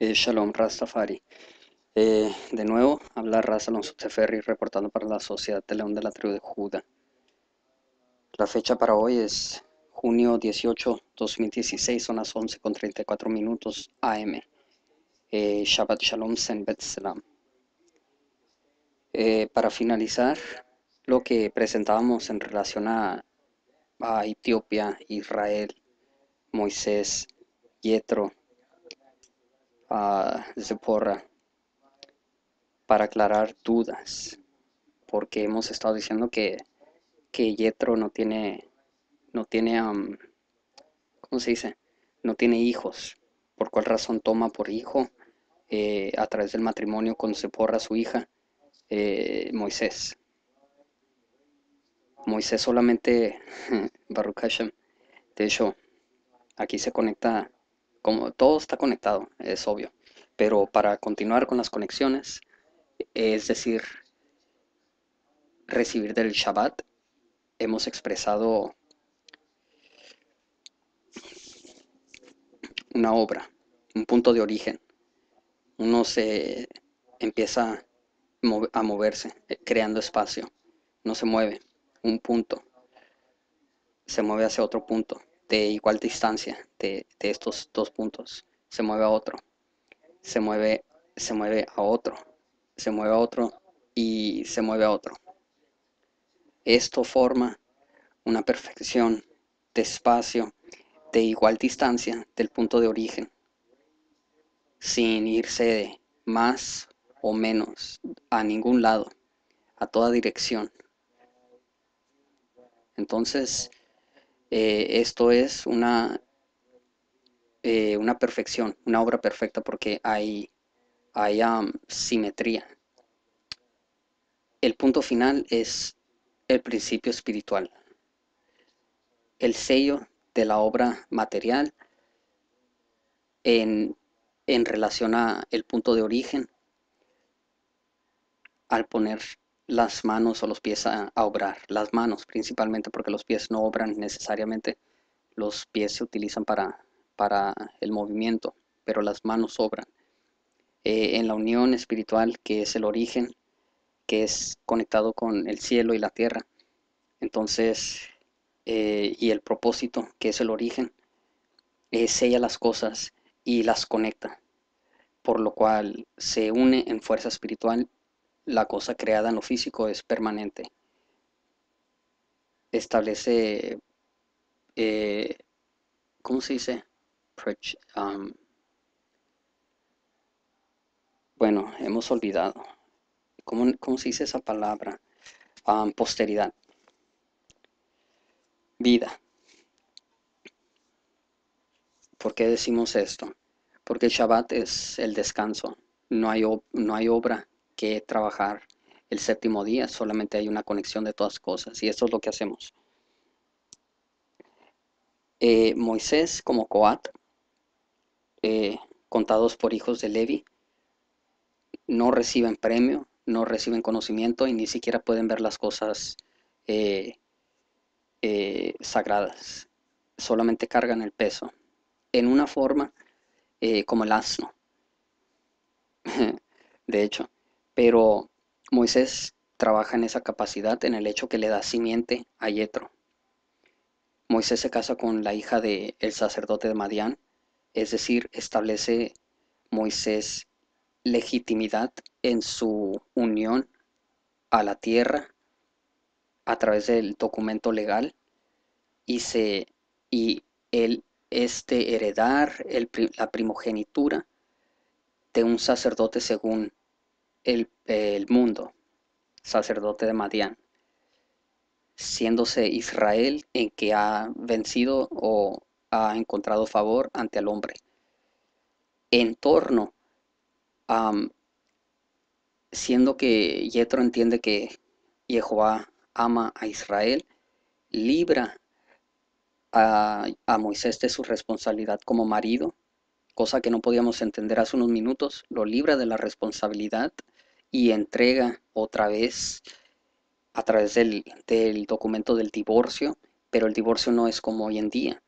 Eh, shalom Rastafari. Eh, de nuevo, habla Rastafari, reportando para la Sociedad de León de la Tribu de Judá. La fecha para hoy es junio 18, 2016, son las 11 con 34 minutos AM. Eh, Shabbat Shalom senbet Bet para finalizar, lo que presentábamos en relación a, a Etiopía, Israel, Moisés, Yetro, a ah, Zeporra para aclarar dudas, porque hemos estado diciendo que, que Yetro no tiene, no tiene, ¿cómo se dice? No tiene hijos. ¿Por cuál razón toma por hijo eh, a través del matrimonio con Zeporra su hija, eh, Moisés? Moisés solamente, Baruch Hashem, de hecho, aquí se conecta como todo está conectado, es obvio, pero para continuar con las conexiones, es decir, recibir del Shabbat, hemos expresado una obra, un punto de origen. Uno se empieza a moverse, eh, creando espacio. No se mueve, un punto. Se mueve hacia otro punto de igual distancia de, estos dos puntos. Se mueve a otro. Se mueve, se mueve a otro. Se mueve a otro y se mueve a otro. Esto forma una perfección de espacio de igual distancia del punto de origen, sin irse de más o menos a ningún lado, a toda dirección. Entonces, eh, esto es una, eh, una perfección, una obra perfecta porque hay, simetría. El punto final es el principio espiritual, el sello de la obra material en, relación al punto de origen al poner las manos o los pies a, obrar, las manos principalmente, porque los pies no obran necesariamente, los pies se utilizan para, para el movimiento, pero las manos obran. Eh, en la unión espiritual, que es el origen, que es conectado con el cielo y la tierra, entonces, eh, y el propósito, que es el origen, es eh, sella las cosas y las conecta, por lo cual se une en fuerza espiritual la cosa creada en lo físico es permanente. Establece, eh, ¿cómo se dice? Um, bueno, hemos olvidado. ¿Cómo, ¿Cómo, se dice esa palabra? Um, posteridad. Vida. ¿Por qué decimos esto? Porque el Shabbat es el descanso. No hay, no hay obra que trabajar el séptimo día, solamente hay una conexión de todas cosas y eso es lo que hacemos. Eh, Moisés como Coat, eh, contados por hijos de Levi, no reciben premio, no reciben conocimiento y ni siquiera pueden ver las cosas eh, sagradas, solamente cargan el peso, en una forma como el asno, de hecho. Pero Moisés trabaja en esa capacidad en el hecho que le da simiente a Yetro. Moisés se casa con la hija del sacerdote de Madián, es decir, establece Moisés legitimidad en su unión a la tierra a través del documento legal y se y el este heredar el, la primogenitura de un sacerdote según el, mundo, sacerdote de Madián, siéndose Israel en que ha vencido o ha encontrado favor ante el hombre. En torno, siendo que Yetro entiende que Jehová ama a Israel, libra a, a, Moisés de su responsabilidad como marido, cosa que no podíamos entender hace unos minutos, lo libra de la responsabilidad y entrega otra vez a través del, documento del divorcio, pero el divorcio no es como hoy en día,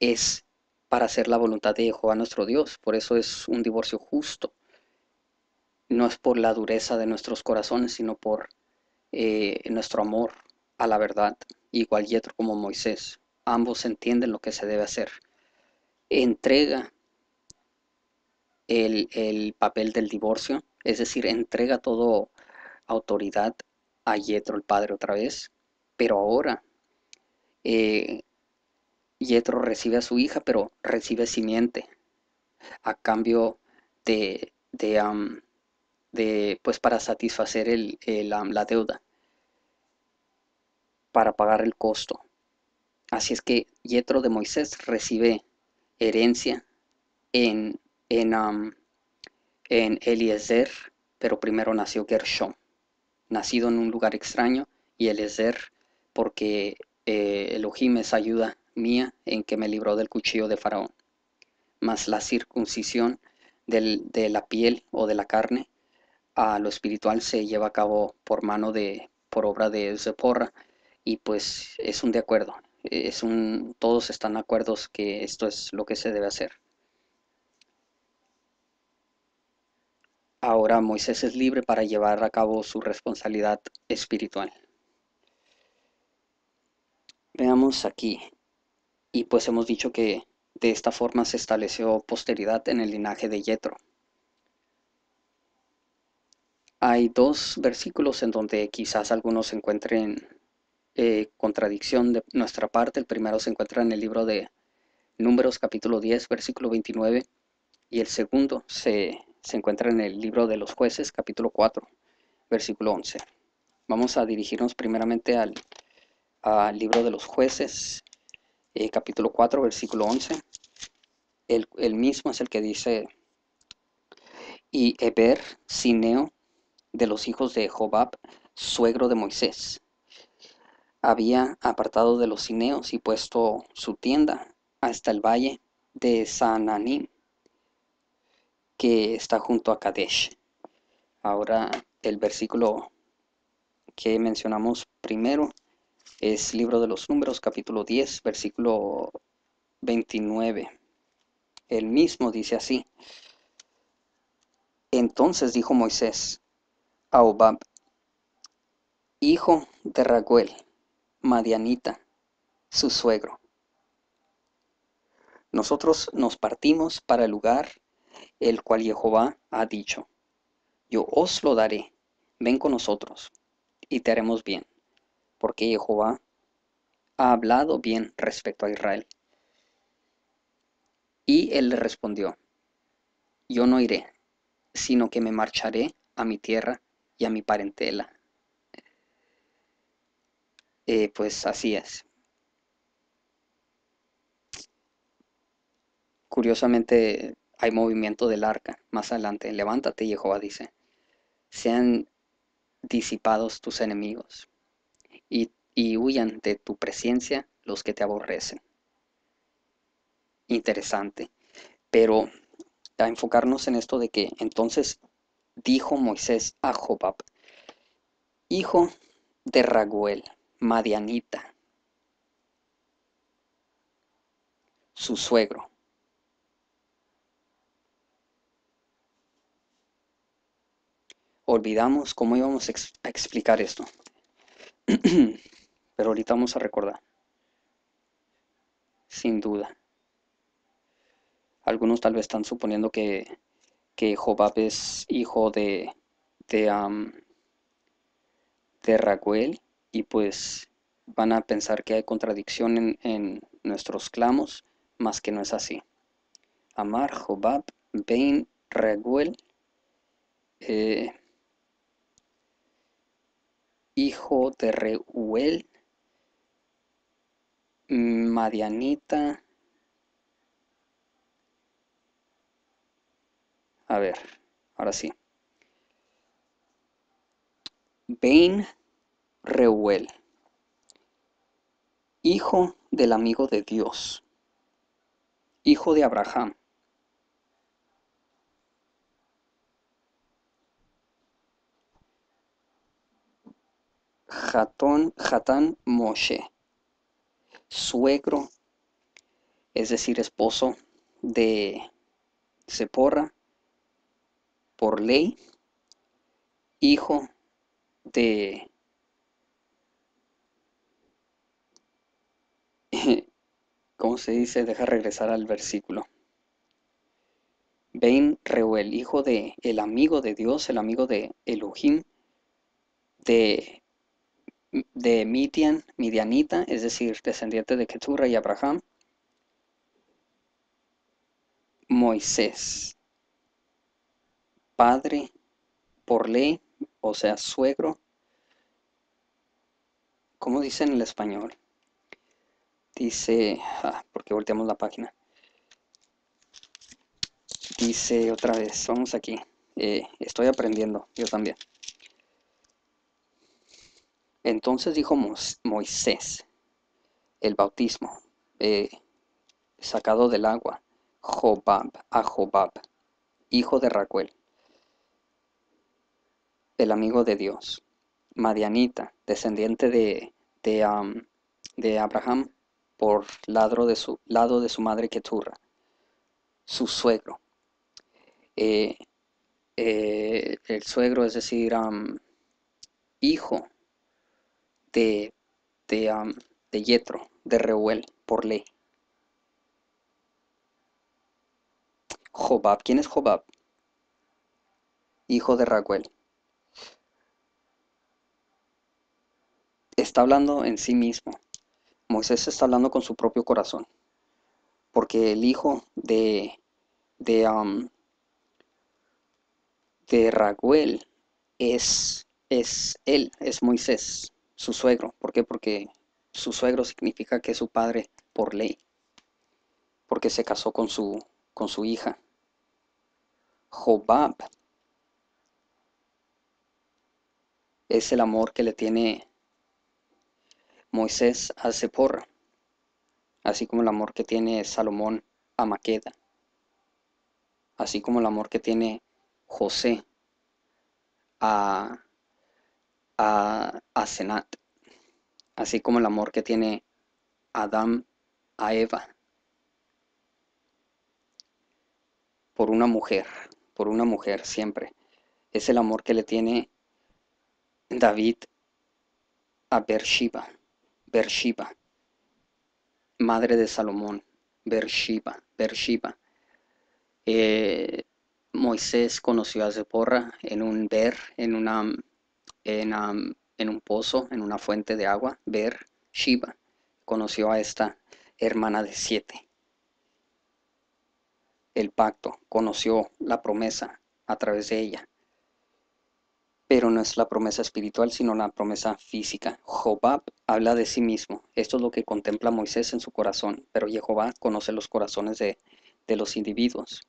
es para hacer la voluntad de Jehová nuestro Dios, por eso es un divorcio justo, no es por la dureza de nuestros corazones, sino por eh, nuestro amor a la verdad, igual Yetro como Moisés, ambos entienden lo que se debe hacer. Entrega el, el papel del divorcio es decir, entrega todo autoridad a Yetro el padre otra vez, pero ahora eh, Yetro recibe a su hija, pero recibe simiente a cambio de, de, pues para satisfacer el, la deuda, para pagar el costo. Así es que Yetro de Moisés recibe herencia en, en, en Eliezer, pero primero nació Gershom, nacido en un lugar extraño, y Eliezer porque eh, Elohim es ayuda mía en que me libró del cuchillo de Faraón. Mas la circuncisión de la piel o de la carne a lo espiritual se lleva a cabo por mano de, por obra de Zeporra, y pues es un de acuerdo, es un, todos están de acuerdo que esto es lo que se debe hacer. Ahora Moisés es libre para llevar a cabo su responsabilidad espiritual. Veamos aquí. Y pues hemos dicho que de esta forma se estableció posteridad en el linaje de Yetro. Hay dos versículos en donde quizás algunos encuentren eh, contradicción de nuestra parte. El primero se encuentra en el libro de Números capítulo 10, versículo 29, y el segundo se se encuentra en el libro de los jueces, capítulo 4, versículo 11. Vamos a dirigirnos primeramente al, libro de los jueces, eh, capítulo 4, versículo 11. El, mismo es el que dice, y Eber, Sineo, de los hijos de Jobab, suegro de Moisés, había apartado de los cineos y puesto su tienda hasta el valle de Sananim que está junto a Kadesh. Ahora el versículo que mencionamos primero es Libro de los Números, capítulo 10, versículo 29. El mismo dice así. Entonces dijo Moisés a Obab, hijo de Raguel, Madianita, su suegro. Nosotros nos partimos para el lugar el cual Jehová ha dicho, yo os lo daré, ven con nosotros, y te haremos bien, porque Jehová ha hablado bien respecto a Israel. Y él le respondió, yo no iré, sino que me marcharé a mi tierra y a mi parentela. Eh, pues así es. Curiosamente, hay movimiento del arca. Más adelante, levántate, Jehová dice, sean disipados tus enemigos y, y huyan de tu presencia los que te aborrecen. Interesante. Pero a enfocarnos en esto de que entonces dijo Moisés a Jobab, hijo de Raguel, Madianita, su suegro, olvidamos cómo íbamos a explicar esto. Pero ahorita vamos a recordar. Sin duda. Algunos tal vez están suponiendo que, que Jobab es hijo de, de, Raguel y pues van a pensar que hay contradicción en, nuestros clamos, más que no es así. Amar, Jobab, Ben Raguel. Eh, hijo de Reuel, Madianita. A ver, ahora sí. Bain Reuel, hijo del amigo de Dios, hijo de Abraham, Hatón, Jatán Moshe, suegro, es decir, esposo de Seporra, por ley, hijo de ¿cómo se dice? Deja regresar al versículo. Ben Reuel, hijo de el amigo de Dios, el amigo de Elohim, de de Midian, Midianita, es decir, descendiente de Ketura y Abraham, Moisés, padre por ley, o sea, suegro, ¿cómo dice en el español? Dice, ah, porque volteamos la página. Dice otra vez, vamos aquí. Eh, estoy aprendiendo, yo también. Entonces dijo Moisés, el bautismo, eh, sacado del agua, Jobab, a Jobab, hijo de Raquel, el amigo de Dios, Madianita, descendiente de, de, Abraham por lado de su madre Keturra, su suegro. Eh, eh, el suegro, es decir, hijo de, de, de Yetro, de Reuel, por ley. Jobab, ¿quién es Jobab? Hijo de Raguel. Está hablando en sí mismo. Moisés está hablando con su propio corazón. Porque el hijo de, de, Raguel es, es él, es Moisés su suegro. ¿Por qué? Porque su suegro significa que es su padre por ley, porque se casó con su, con su hija. Jobab es el amor que le tiene Moisés a Zeporra. así como el amor que tiene Salomón a Maqueda, así como el amor que tiene José a a, a Senat, así como el amor que tiene Adán a Eva por una mujer, por una mujer siempre. Es el amor que le tiene David a Beersheba, Beersheba, madre de Salomón, Beersheba, Beersheba. Eh, Moisés conoció a Zeporra en un ver, en una en, un pozo, en una fuente de agua, ver Shiva. Conoció a esta hermana de siete. El pacto, conoció la promesa a través de ella. Pero no es la promesa espiritual, sino la promesa física. Jehová habla de sí mismo. Esto es lo que contempla Moisés en su corazón, pero Jehová conoce los corazones de, de los individuos.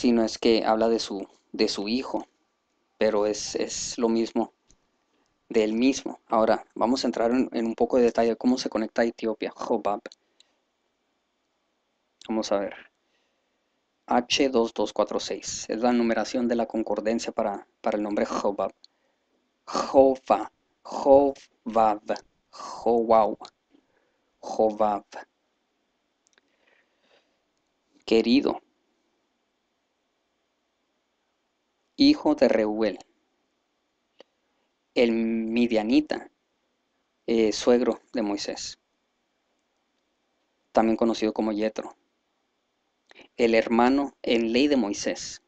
sino es que habla de su, de su hijo, pero es, lo mismo, de él mismo. Ahora, vamos a entrar en, un poco de detalle cómo se conecta a Etiopía, Jobab. Vamos a ver. H2246 es la numeración de la concordancia para, para el nombre Jobab. Jova, Jobab. Jowau, Jobab. Querido, hijo de Reuel, el Midianita, eh, suegro de Moisés, también conocido como Yetro, el hermano en ley de Moisés.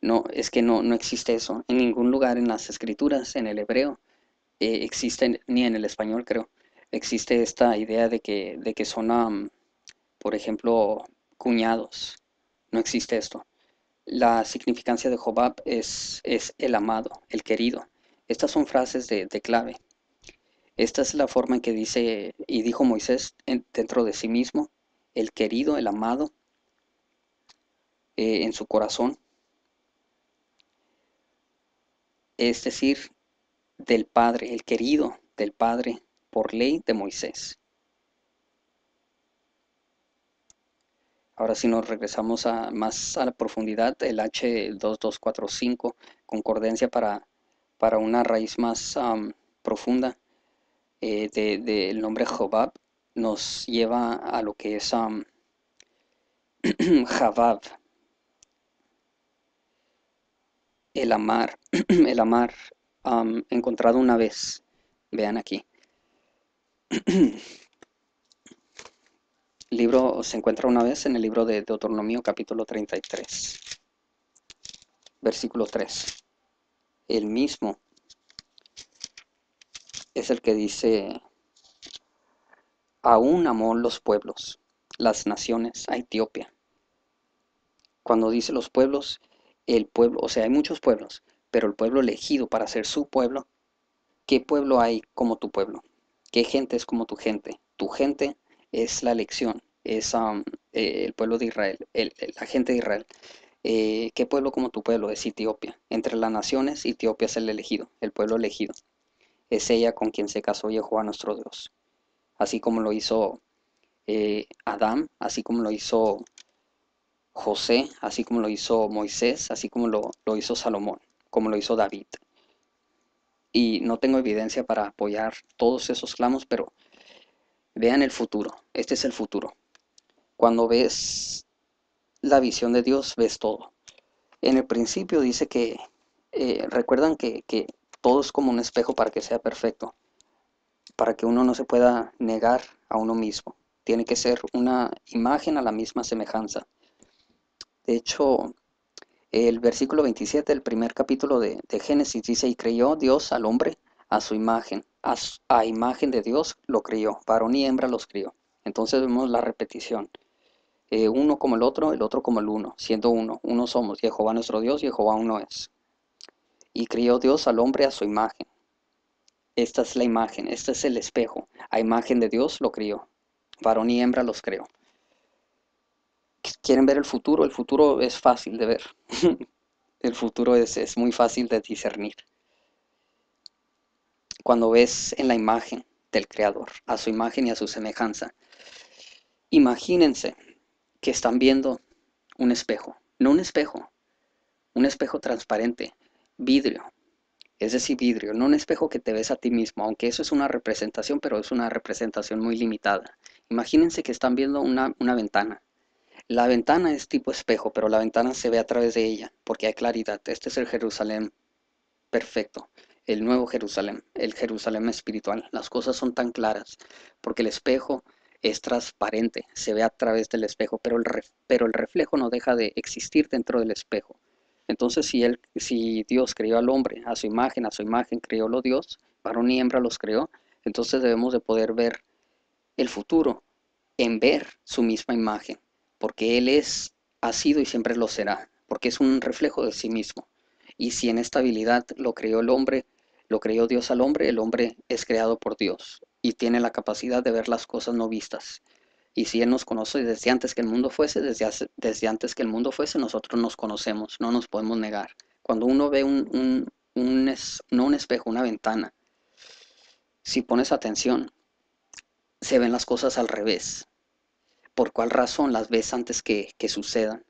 No, es que no, no existe eso en ningún lugar en las escrituras, en el hebreo, eh, existe, ni en el español creo, existe esta idea de que, de que son, por ejemplo, cuñados. No existe esto. La significancia de Jobab es, el amado, el querido. Estas son frases de, clave. Esta es la forma en que dice y dijo Moisés dentro de sí mismo, el querido, el amado, eh, en su corazón. Es decir, del Padre, el querido del Padre por ley de Moisés. Ahora si nos regresamos a, más a la profundidad, el H2245, concordancia para, para una raíz más profunda eh, del nombre Jobab, nos lleva a lo que es Jabab, el amar, el amar encontrado una vez, vean aquí. libro se encuentra una vez en el libro de Deuteronomio capítulo 33, versículo 3. El mismo es el que dice, aún amó los pueblos, las naciones a Etiopía. Cuando dice los pueblos, el pueblo, o sea, hay muchos pueblos, pero el pueblo elegido para ser su pueblo, ¿qué pueblo hay como tu pueblo? ¿Qué gente es como tu gente? Tu gente es la elección, es eh, el pueblo de Israel, el, la gente de Israel. Eh, ¿Qué pueblo como tu pueblo? Es Etiopía. Entre las naciones, Etiopía es el elegido, el pueblo elegido. Es ella con quien se casó Jehová nuestro Dios. Así como lo hizo eh, Adán, así como lo hizo José, así como lo hizo Moisés, así como lo, lo hizo Salomón, como lo hizo David. Y no tengo evidencia para apoyar todos esos clamos, pero Vean el futuro. Este es el futuro. Cuando ves la visión de Dios, ves todo. En el principio dice que, eh, recuerdan que, todo es como un espejo para que sea perfecto, para que uno no se pueda negar a uno mismo. Tiene que ser una imagen a la misma semejanza. De hecho, el versículo 27 del primer capítulo de, de Génesis dice, y creyó Dios al hombre a su imagen a, imagen de Dios lo crió, varón y hembra los crió. Entonces vemos la repetición. Eh, uno como el otro, el otro como el uno, siendo uno. Uno somos, Jehová nuestro Dios, Jehová uno es. Y crió Dios al hombre a su imagen. Esta es la imagen, este es el espejo. A imagen de Dios lo crió. Varón y hembra los crió. ¿Quieren ver el futuro? El futuro es fácil de ver. el futuro es, es muy fácil de discernir cuando ves en la imagen del Creador, a su imagen y a su semejanza. Imagínense que están viendo un espejo, no un espejo, un espejo transparente, vidrio, es decir, vidrio, no un espejo que te ves a ti mismo, aunque eso es una representación, pero es una representación muy limitada. Imagínense que están viendo una, una ventana. La ventana es tipo espejo, pero la ventana se ve a través de ella, porque hay claridad. Este es el Jerusalén perfecto el nuevo Jerusalén, el Jerusalén espiritual. Las cosas son tan claras porque el espejo es transparente, se ve a través del espejo, pero el, pero el reflejo no deja de existir dentro del espejo. Entonces, si, él, si Dios creó al hombre a su imagen, a su imagen lo Dios, varón y hembra los creó, entonces debemos de poder ver el futuro en ver su misma imagen, porque Él es, ha sido y siempre lo será, porque es un reflejo de sí mismo. Y si en esta habilidad lo creó el hombre, lo creyó Dios al hombre, el hombre es creado por Dios y tiene la capacidad de ver las cosas no vistas. Y si Él nos conoce desde antes que el mundo fuese, desde, antes que el mundo fuese, nosotros nos conocemos, no nos podemos negar. Cuando uno ve un, un, no un espejo, una ventana, si pones atención, se ven las cosas al revés. ¿Por cuál razón las ves antes que, que sucedan?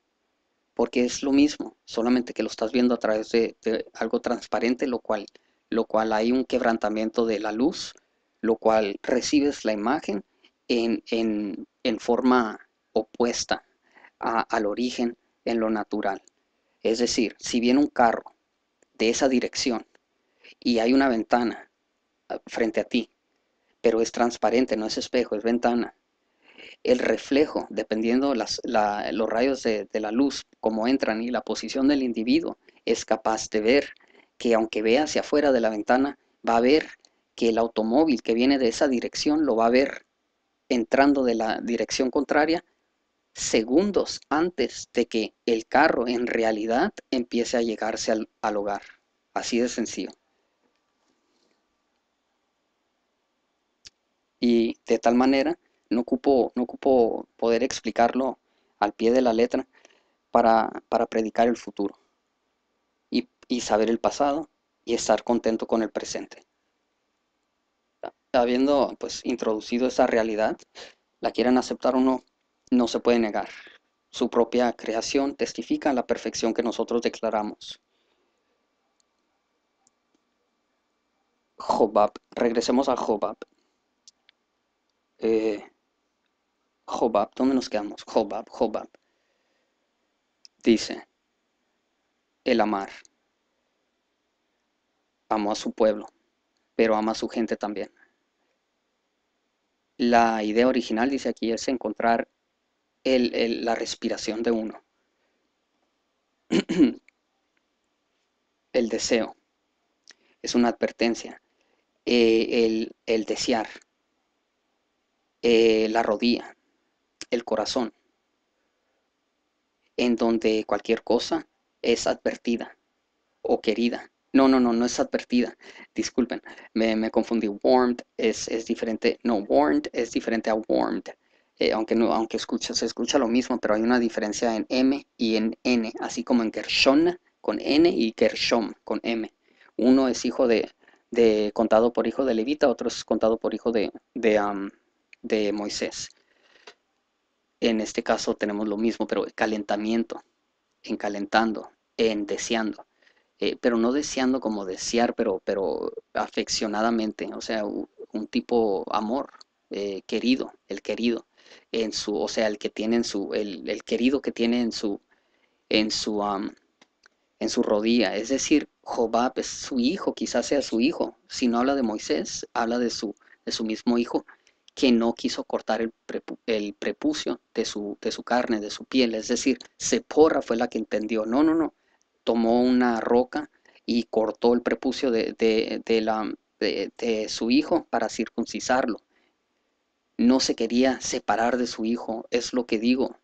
Porque es lo mismo, solamente que lo estás viendo a través de algo transparente, lo cual lo cual hay un quebrantamiento de la luz, lo cual recibes la imagen en, forma opuesta al origen en lo natural. Es decir, si viene un carro de esa dirección y hay una ventana ah, frente a ti, pero es transparente, no es espejo, es ventana. El reflejo, dependiendo los rayos de, de la luz, cómo entran y la posición del individuo, es capaz de ver que aunque vea hacia afuera de la ventana, va a ver que el automóvil que viene de esa dirección lo va a ver entrando de la dirección contraria segundos antes de que el carro en realidad empiece a llegarse al, hogar. Así de sencillo. Y de tal manera, no ocupo, no ocupo poder explicarlo al pie de la letra para, para predicar el futuro y saber el pasado y estar contento con el presente. Habiendo pues introducido esa realidad, la quieran aceptar o no, no se puede negar. Su propia creación testifica la perfección que nosotros declaramos. Jobab, regresemos a Jobab. Eh, Jobab, ¿dónde nos quedamos? Jobab, Jobab. Dice, el amar amó a su pueblo, pero ama a su gente también. La idea original, dice aquí, es encontrar la respiración de uno, el deseo, es una advertencia, eh, el, el, desear, eh, la rodilla, el corazón, en donde cualquier cosa es advertida o querida no, no, no, no es advertida. Disculpen, me, confundí. Warmed es, diferente. No, warned es diferente a warmed. Eh, aunque, aunque escucha, se escucha lo mismo, pero hay una diferencia en M y en N, así como en Gershon con N y Gershom con M. Uno es hijo de, contado por hijo de Levita, otro es contado por hijo de, de, de Moisés. En este caso tenemos lo mismo, pero calentamiento, en calentando, en deseando. Eh, pero no deseando como desear, pero, pero afeccionadamente, o sea, un tipo amor, eh, querido, el querido, en su, o sea, el que tiene en su, el, el querido que tiene en su, en su, en su rodilla. Es decir, Jobab es su hijo, quizás sea su hijo. Si no habla de Moisés, habla de su, de su mismo hijo, que no quiso cortar el, el prepucio de su, de su carne, de su piel. Es decir, Sepora fue la que entendió, no, no, no, tomó una roca y cortó el prepucio de, su hijo para circuncisarlo. No se quería separar de su hijo, es lo que digo.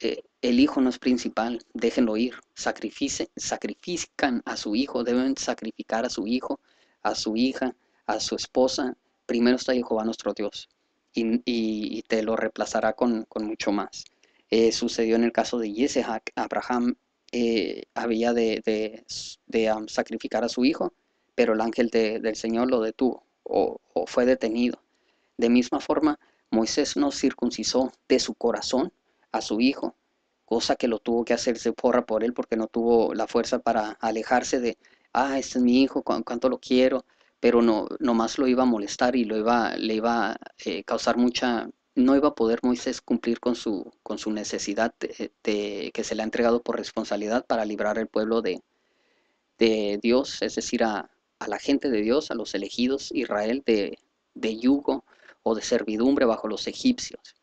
Eh, el hijo no es principal, déjenlo ir. sacrifican a su hijo, deben sacrificar a su hijo, a su hija, a su esposa. Primero está Jehová nuestro Dios y, te lo reemplazará con, mucho más. Eh, sucedió en el caso de Yitzhak, Abraham eh, había de, sacrificar a su hijo, pero el ángel del Señor lo detuvo o, fue detenido. De misma forma, Moisés no circuncisó de su corazón a su hijo, cosa que lo tuvo que hacerse porra por él porque no tuvo la fuerza para alejarse de, ah, este es mi hijo, cuánto lo quiero, pero no, nomás lo iba a molestar y lo iba, le iba a eh, causar mucha no iba a poder Moisés cumplir con su, con su necesidad de, que se le ha entregado por responsabilidad para librar al pueblo de, Dios, es decir, a, a, la gente de Dios, a los elegidos Israel de, yugo o de servidumbre bajo los egipcios.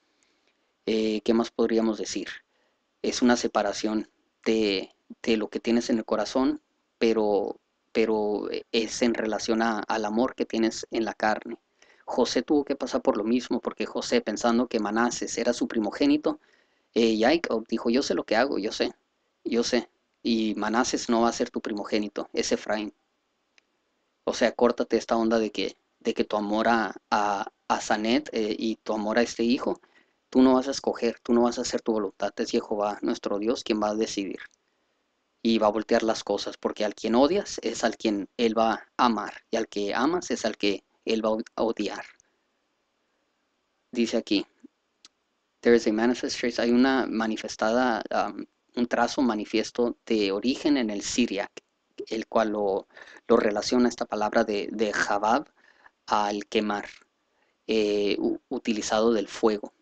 Eh, ¿Qué más podríamos decir? Es una separación de, lo que tienes en el corazón, pero, pero eh, es en relación a, al amor que tienes en la carne. José tuvo que pasar por lo mismo, porque José, pensando que Manases era su primogénito, eh, dijo, yo sé lo que hago, yo sé, yo sé, y Manases no va a ser tu primogénito, es Efraín. O sea, córtate esta onda de que, de que tu amor a, a, eh, y tu amor a este hijo, tú no vas a escoger, tú no vas a hacer tu voluntad, es Jehová, nuestro Dios, quien va a decidir. Y va a voltear las cosas, porque al quien odias es al quien Él va a amar, y al que amas es al que él va a odiar. Dice aquí, there is a manifest hay una manifestada, um, un trazo manifiesto de origen en el siria. el cual lo, relaciona esta palabra de, Jabab al quemar, eh, utilizado del fuego,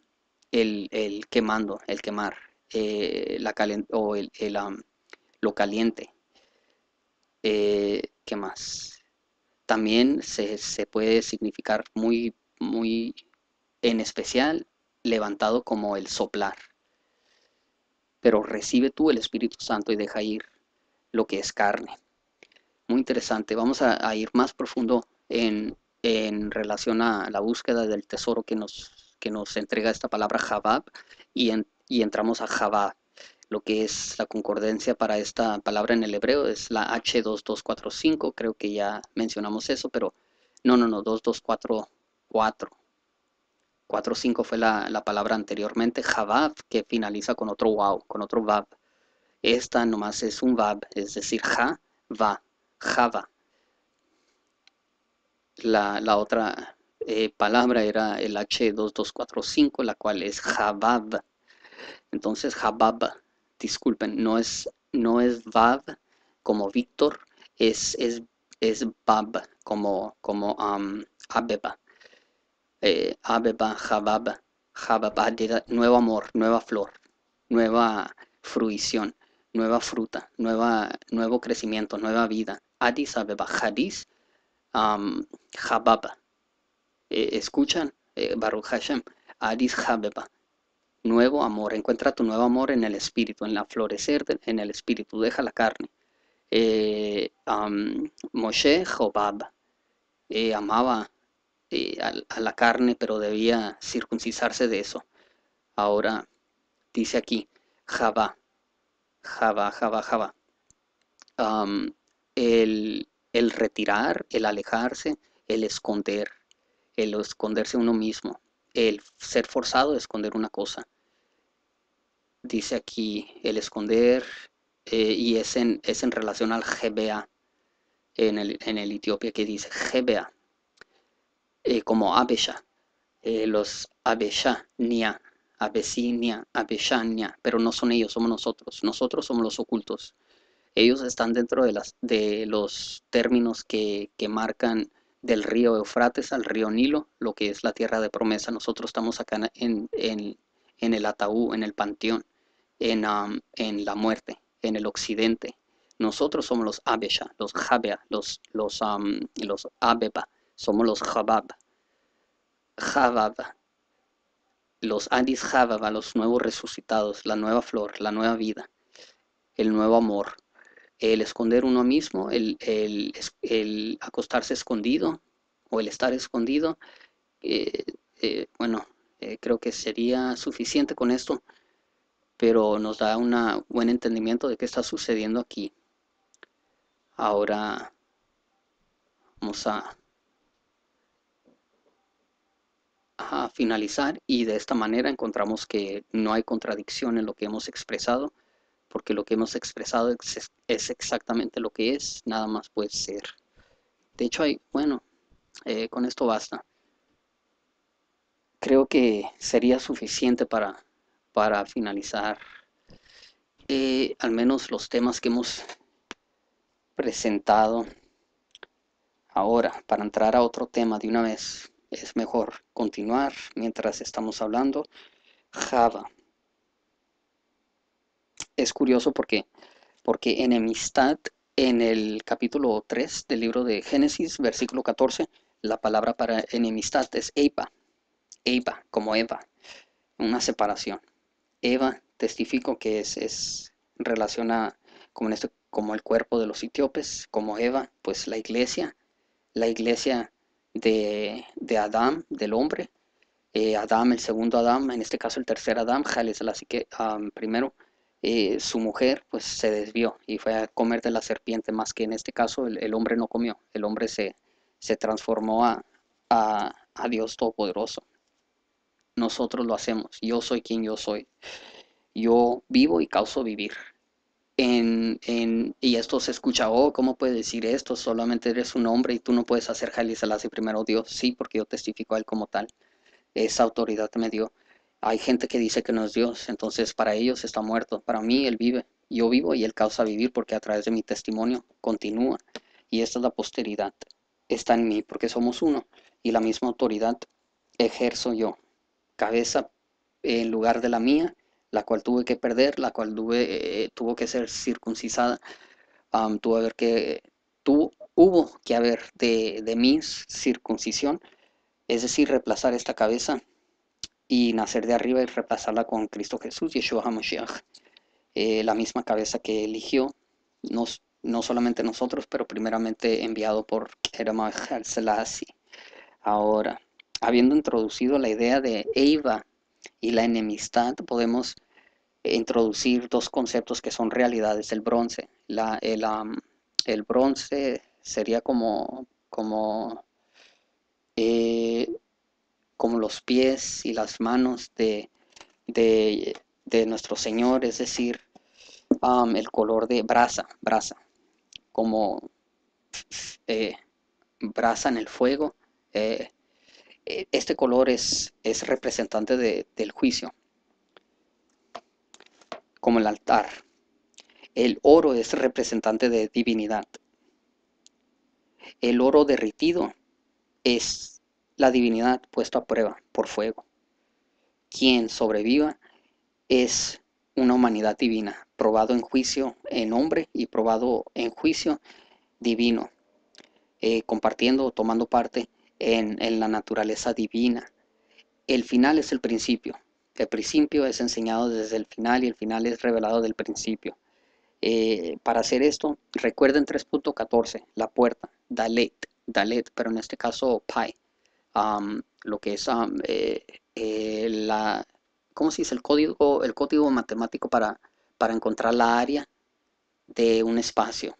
el, quemando, el quemar, eh, la o um, lo caliente. Eh, ¿Qué más? también se, puede significar muy, muy en especial levantado como el soplar. Pero recibe tú el Espíritu Santo y deja ir lo que es carne. Muy interesante. Vamos a, ir más profundo en, en, relación a la búsqueda del tesoro que nos, que nos entrega esta palabra Jabab y, y entramos a Jabab lo que es la concordancia para esta palabra en el hebreo, es la H2245, creo que ya mencionamos eso, pero no, no, no, 2244. 45 fue la, palabra anteriormente, Javav, que finaliza con otro wow, con otro Vav. Esta nomás es un Vav, es decir, Ja, Va, Java. La, otra eh, palabra era el H2245, la cual es Jabab. Entonces, Jabab disculpen, no es, no es como Víctor, es, es, es Bab como, como Abeba. Eh, Abeba, Jabab, Jabab, ah, nuevo amor, nueva flor, nueva fruición, nueva fruta, nueva, nuevo crecimiento, nueva vida. Adis, Abeba, Hadis, jababa. Eh, ¿Escuchan? Eh, Baruch Hashem, adis, Jabeba nuevo amor, encuentra tu nuevo amor en el espíritu, en la florecer, en el espíritu, deja la carne. Eh, Moshe Jobab eh, amaba eh, a, la carne, pero debía circuncisarse de eso. Ahora dice aquí, Jabá, Jabá, Jabá, Jabá. el, el retirar, el alejarse, el esconder, el esconderse uno mismo, el ser forzado a esconder una cosa. Dice aquí el esconder eh, y es en, es en relación al GBA, en el, en Etiopía que dice GBA, eh, como Abesha, eh, los Nia Abesinia, Abeshania, pero no son ellos, somos nosotros, nosotros somos los ocultos. Ellos están dentro de, las, de los términos que, que marcan del río Eufrates al río Nilo, lo que es la tierra de promesa. Nosotros estamos acá en, el ataúd, en el panteón, en, en, la muerte, en el occidente. Nosotros somos los Abesha, los Jabea, los, los, los Abeba, somos los Jabab. Jabab, los Adis Jabab, los nuevos resucitados, la nueva flor, la nueva vida, el nuevo amor, el esconder uno mismo, el, acostarse escondido o el estar escondido. Eh, eh, bueno, eh, creo que sería suficiente con esto, pero nos da un buen entendimiento de qué está sucediendo aquí. Ahora vamos a finalizar y de esta manera encontramos que no hay contradicción en lo que hemos expresado porque lo que hemos expresado es, exactamente lo que es, nada más puede ser. De hecho, hay, bueno, eh, con esto basta. Creo que sería suficiente para, finalizar eh, al menos los temas que hemos presentado. Ahora, para entrar a otro tema de una vez, es mejor continuar mientras estamos hablando. Java, es curioso porque, porque enemistad en el capítulo 3 del libro de Génesis, versículo 14, la palabra para enemistad es eipa, eipa, como Eva, una separación. Eva, testifico que es, es relaciona como, en este, como el cuerpo de los etíopes, como Eva, pues la iglesia, la iglesia de, de Adán, del hombre, eh, Adán, el segundo Adán, en este caso el tercer Adán, Jales, así que primero, eh, su mujer pues se desvió y fue a comer de la serpiente, más que en este caso el, hombre no comió, el hombre se, se transformó a, Dios Todopoderoso. Nosotros lo hacemos, yo soy quien yo soy, yo vivo y causo vivir. En, en, y esto se escucha, oh, ¿cómo puedes decir esto? Solamente eres un hombre y tú no puedes hacer Jalí y primero Dios. Sí, porque yo testifico a él como tal. Esa autoridad me dio. Hay gente que dice que no es Dios, entonces para ellos está muerto. Para mí Él vive. Yo vivo y Él causa vivir porque a través de mi testimonio continúa. Y esta es la posteridad. Está en mí porque somos uno. Y la misma autoridad ejerzo yo. Cabeza en lugar de la mía, la cual tuve que perder, la cual tuve, eh, tuvo que ser circuncisada. Um, tuvo, que, hubo que haber de, de mi circuncisión, es decir, reemplazar esta cabeza y nacer de arriba y reemplazarla con Cristo Jesús, Yeshua HaMashiach, eh, la misma cabeza que eligió, no solamente nosotros, pero primeramente enviado por Herman Selassie. Ahora, habiendo introducido la idea de Eva y la enemistad, podemos introducir dos conceptos que son realidades el bronce. La, el, bronce sería como, como eh, como los pies y las manos de, de, nuestro Señor, es decir, um, el color de brasa, brasa, como eh, brasa en el fuego. Eh, eh, este color es, es representante del juicio, como el altar. El oro es representante de divinidad. El oro derretido es la divinidad puesto a prueba por fuego. Quien sobreviva es una humanidad divina, probado en juicio en hombre y probado en juicio divino, eh, compartiendo o tomando parte en, la naturaleza divina. El final es el principio. El principio es enseñado desde el final y el final es revelado del principio. Eh, para hacer esto, recuerden 3.14, la puerta, Dalet, Dalet, pero en este caso Pai lo que es eh, eh, la, El código, el código matemático para, para encontrar la área de un espacio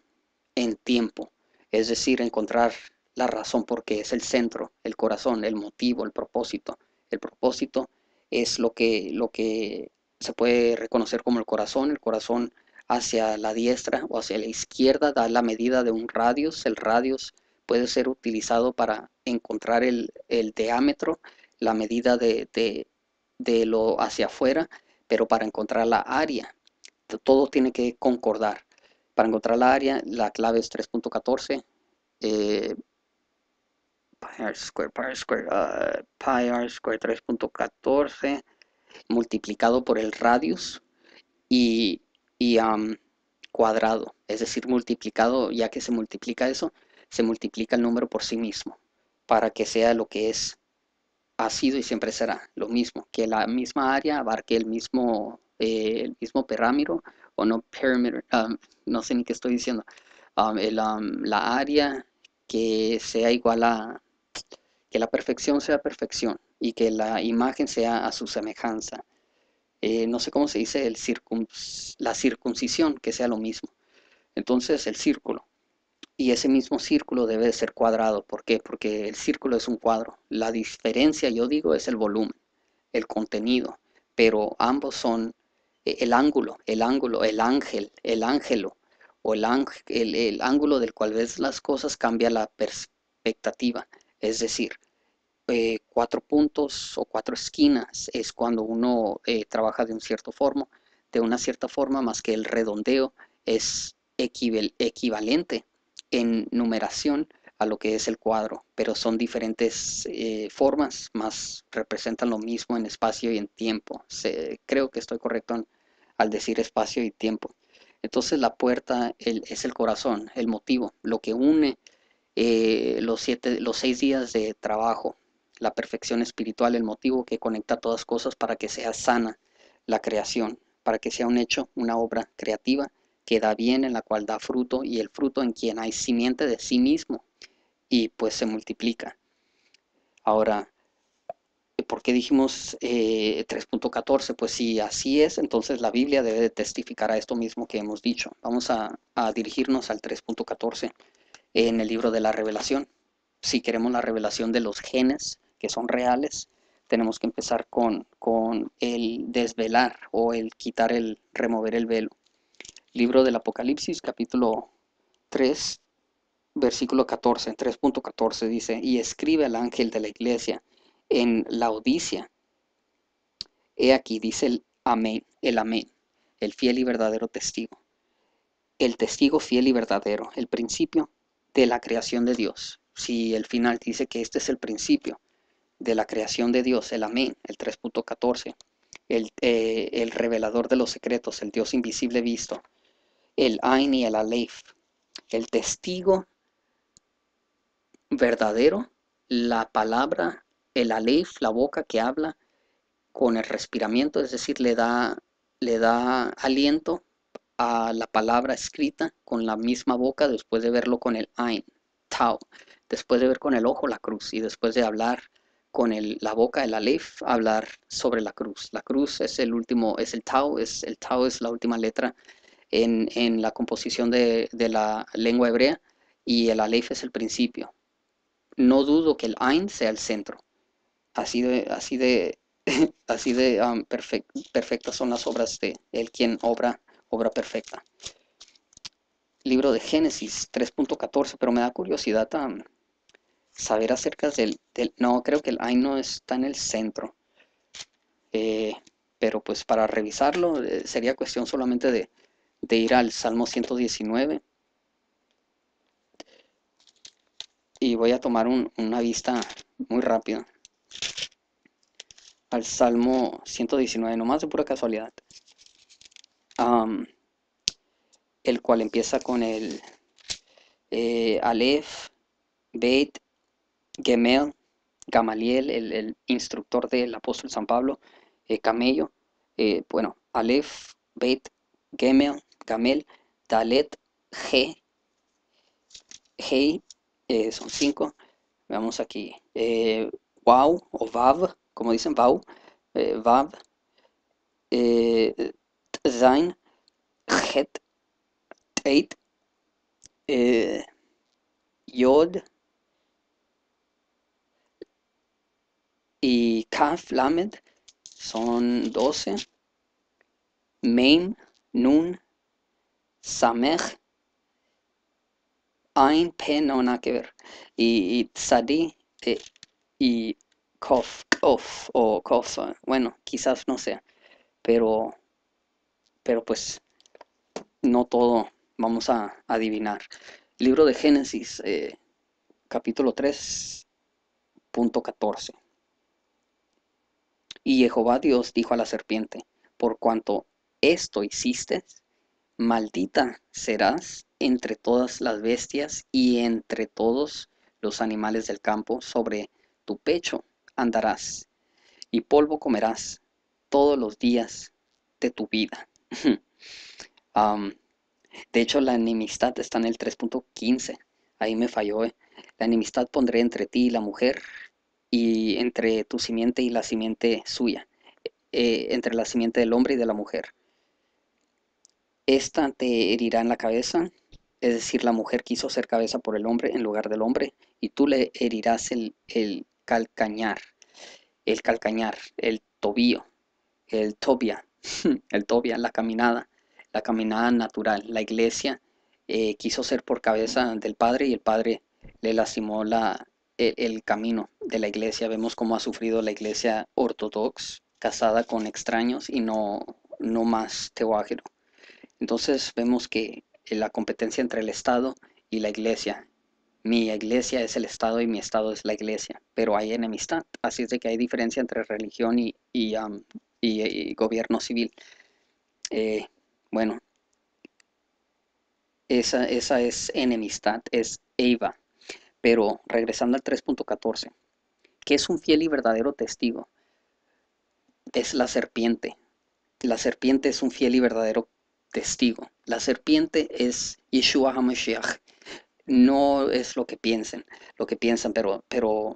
en tiempo. Es decir, encontrar la razón porque es el centro, el corazón, el motivo, el propósito. El propósito es lo que, lo que se puede reconocer como el corazón. El corazón hacia la diestra o hacia la izquierda da la medida de un radius. El radius puede ser utilizado para encontrar el, diámetro, la medida de, lo hacia afuera, pero para encontrar la área, todo tiene que concordar. Para encontrar la área, la clave es 3.14. Eh, pi r square, pi r square, 3.14 ah, multiplicado por el radius y, cuadrado. Es decir, multiplicado, ya que se multiplica eso, se multiplica el número por sí mismo para que sea lo que es, ha sido y siempre será lo mismo, que la misma área abarque el mismo, eh, el mismo perímetro o no um, no sé ni qué estoy diciendo, um, um, la área que sea igual a, que la perfección sea perfección y que la imagen sea a su semejanza. Eh, no sé cómo se dice, la circuncisión, que sea lo mismo. Entonces el círculo, y ese mismo círculo debe ser cuadrado. ¿Por qué? Porque el círculo es un cuadro. La diferencia, yo digo, es el volumen, el contenido. Pero ambos son eh, el ángulo, el ángulo, el ángel, el ángelo, o el, el, ángulo del cual ves las cosas cambia la perspectiva. Es decir, eh, cuatro puntos o cuatro esquinas es cuando uno eh, trabaja de, un cierto forma, de una cierta forma, más que el redondeo es equivalente en numeración a lo que es el cuadro, pero son diferentes eh, formas, más representan lo mismo en espacio y en tiempo. creo que estoy correcto al decir espacio y tiempo. Entonces la puerta es el corazón, el motivo, lo que une eh, los, siete, los seis días de trabajo, la perfección espiritual, el motivo que conecta todas cosas para que sea sana la creación, para que sea un hecho, una obra creativa queda bien, en la cual da fruto, y el fruto en quien hay simiente de sí mismo, y pues se multiplica. Ahora, ¿por qué dijimos 3.14? Eh, pues si así es, entonces la Biblia debe testificar a esto mismo que hemos dicho. Vamos a, dirigirnos al 3.14 en el libro de la revelación. Si queremos la revelación de los genes que son reales, tenemos que empezar con el desvelar o el quitar el, remover el velo libro del Apocalipsis, capítulo 3, versículo 14, 3.14 dice, y escribe al ángel de la iglesia en la odicia, He aquí, dice el amén, el amén, el fiel y verdadero testigo, el testigo fiel y verdadero, el principio de la creación de Dios. Si el final dice que este es el principio de la creación de Dios, el amén, el 3.14, el, eh, el revelador de los secretos, el Dios invisible visto, el Ain y el Aleph, el testigo verdadero, la palabra, el Aleph, la boca que habla con el respiramiento, es decir, le da, le da aliento a la palabra escrita con la misma boca después de verlo con el Ain, Tau, después de ver con el ojo la cruz y después de hablar con el, la boca, el Aleph, hablar sobre la cruz. La cruz es el último, es el Tau, es, el Tau es la última letra en, la composición de, la lengua hebrea y el Aleph es el principio. No dudo que el Ain sea el centro. Así de, así de, así de um, perfectas son las obras de él quien obra, obra perfecta. Libro de Génesis 3.14, pero me da curiosidad um, saber acerca del, No, creo que el Ain no está en el centro. Eh, pero pues para revisarlo eh, sería cuestión solamente de, de ir al Salmo 119. Y voy a tomar una vista muy rápida al Salmo 119, nomás de pura casualidad, el cual empieza con el alef eh, Aleph, Beit, Gemel, Gamaliel, el, instructor del apóstol San Pablo, eh, Camello, eh, bueno, Aleph, Beit, Gemel, Camel, Talet, G, Hey, eh, son cinco. Vamos aquí. Eh, wow o Vav, como dicen Vau, eh, Vav, eh, Zain, Het, Tate, eh, Yod y Kaf, Lamed son doce, Mem, Nun, Samej, Ain, pen no, nada que ver. Y, y Tzadi eh, y Kof, Kof o Kof, bueno, quizás no sea, pero, pero pues no todo vamos a adivinar. Libro de Génesis, eh, capítulo 3, punto 14. Y Jehová Dios dijo a la serpiente, por cuanto esto hiciste, Maldita serás entre todas las bestias y entre todos los animales del campo, sobre tu pecho andarás y polvo comerás todos los días de tu vida. de hecho, la enemistad está en el 3.15. Ahí me falló. ¿eh? La enemistad pondré entre ti y la mujer, y entre tu simiente y la simiente suya, eh, entre la simiente del hombre y de la mujer esta te herirá en la cabeza, es decir, la mujer quiso ser cabeza por el hombre en lugar del hombre, y tú le herirás el, calcañar, el calcañar, el tobillo, el tobia, el tobia, la caminada, la caminada natural. La iglesia eh, quiso ser por cabeza del padre y el padre le lastimó la, e, el, camino de la iglesia. Vemos cómo ha sufrido la iglesia ortodoxa casada con extraños y no, no más teógeno. Entonces vemos que eh, la competencia entre el Estado y la Iglesia. Mi iglesia es el Estado y mi Estado es la Iglesia, pero hay enemistad, así es de que hay diferencia entre religión y, y, gobierno civil. Eh, bueno, esa, esa es enemistad, es Eva. Pero regresando al 3.14, ¿Qué es un fiel y verdadero testigo? Es la serpiente. La serpiente es un fiel y verdadero testigo. La serpiente es Yeshua HaMashiach. No es lo que piensen, lo que piensan, pero, pero,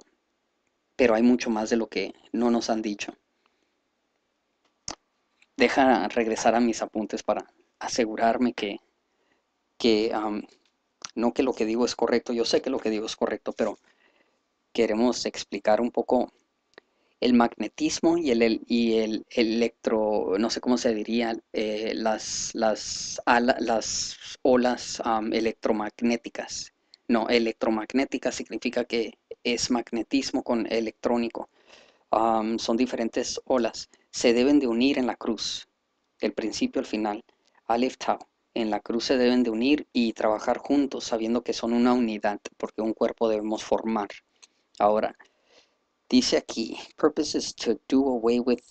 pero hay mucho más de lo que no nos han dicho. Deja regresar a mis apuntes para asegurarme que, no que lo que digo es correcto, yo sé que lo que digo es correcto, pero queremos explicar un poco el magnetismo y el, y el electro, no sé cómo se diría, eh, las, las, las olas electromagnéticas. No, electromagnética significa que es magnetismo con electrónico. son diferentes olas. Se deben de unir en la cruz, El principio al final. Aleph Tau. En la cruz se deben de unir y trabajar juntos, sabiendo que son una unidad, porque un cuerpo debemos formar. Ahora, Dice aquí, to do away with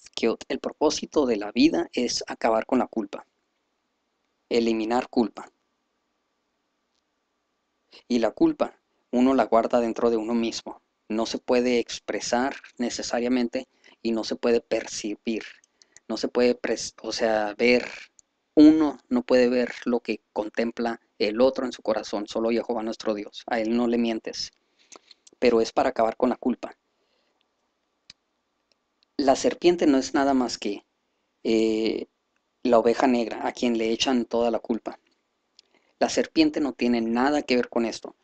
El propósito de la vida es acabar con la culpa, eliminar culpa. Y la culpa, uno la guarda dentro de uno mismo. No se puede expresar necesariamente y no se puede percibir. No se puede, o sea, ver. Uno no puede ver lo que contempla el otro en su corazón. Solo Jehová nuestro Dios. A él no le mientes. Pero es para acabar con la culpa la serpiente no es nada más que eh, la oveja negra a quien le echan toda la culpa. La serpiente no tiene nada que ver con esto.